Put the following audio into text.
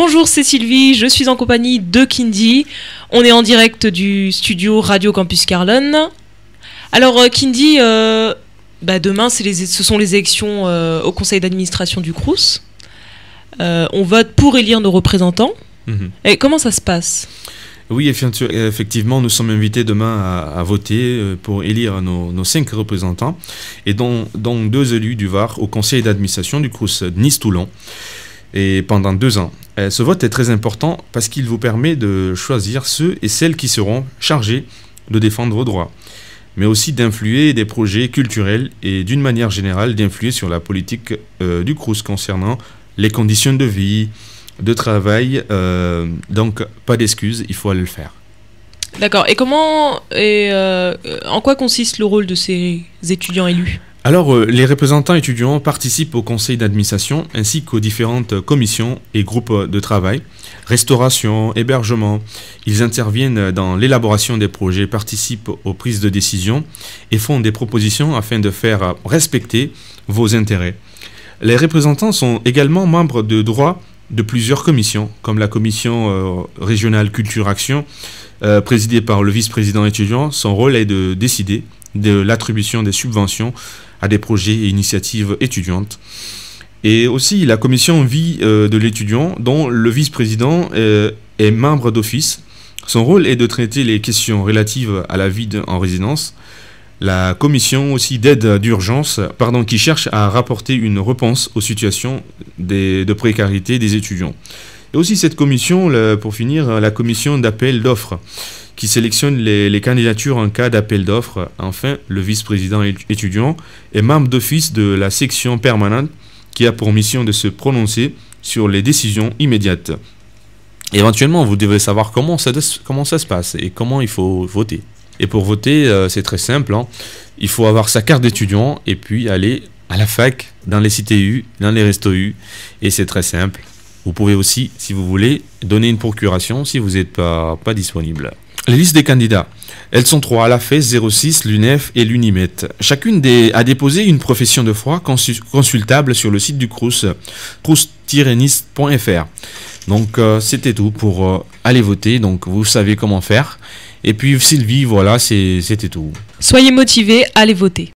Bonjour, c'est Sylvie, je suis en compagnie de Kindy. On est en direct du studio Radio Campus Carlon. Alors, euh, Kindy, euh, bah, demain, ce sont les élections euh, au conseil d'administration du CRUS. on vote pour élire nos représentants. Mhm. Et comment ça se passe oui, effectivement, nous sommes invités demain à, voter pour élire nos, cinq représentants, et dont, deux élus du VAR au conseil d'administration du CRUS Nice-Toulon, et pendant deux ans. Euh, ce vote est très important parce qu'il vous permet de choisir ceux et celles qui seront chargés de défendre vos droits, mais aussi d'influer des projets culturels et d'une manière générale d'influer sur la politique euh, du Crous concernant les conditions de vie, de travail. Euh, donc pas d'excuses, il faut aller le faire. D'accord. Et comment et en quoi consiste le rôle de ces étudiants élus alors, euh, les représentants étudiants participent au conseil d'administration ainsi qu'aux différentes commissions et groupes de travail, restauration, hébergement. Ils interviennent dans l'élaboration des projets, participent aux prises de décision et font des propositions afin de faire respecter vos intérêts. Les représentants sont également membres de droit de plusieurs commissions, comme la commission euh, régionale culture action, euh, présidée par le vice-président étudiant. Son rôle est de décider de l'attribution des subventions à des projets et initiatives étudiantes. Et aussi la commission vie euh, de l'étudiant, dont le vice-président euh, est membre d'office. Son rôle est de traiter les questions relatives à la vie en résidence. La commission aussi d'aide d'urgence, pardon, qui cherche à rapporter une réponse aux situations de précarité des étudiants. Et aussi cette commission, pour finir, la commission d'appel d'offres, qui sélectionne les, candidatures en cas d'appel d'offres. Enfin, le vice-président étudiant est membre d'office de la section permanente qui a pour mission de se prononcer sur les décisions immédiates. Éventuellement, vous devez savoir comment ça, comment ça se passe et comment il faut voter. Et pour voter, euh, c'est très simple. Hein. Il faut avoir sa carte d'étudiant et puis aller à la fac, dans les CTU, dans les restos U. Et c'est très simple. Vous pouvez aussi, si vous voulez, donner une procuration si vous n'êtes pas, pas disponible. Les listes des candidats. Elles sont trois, la FES, 06, l'UNEF et l'UNIMET. Chacune des, a déposé une profession de foi consultable sur le site du CRUS, crus Donc euh, c'était tout pour euh, aller voter, donc vous savez comment faire. Et puis Sylvie, voilà, c'était tout. Soyez motivés, allez voter.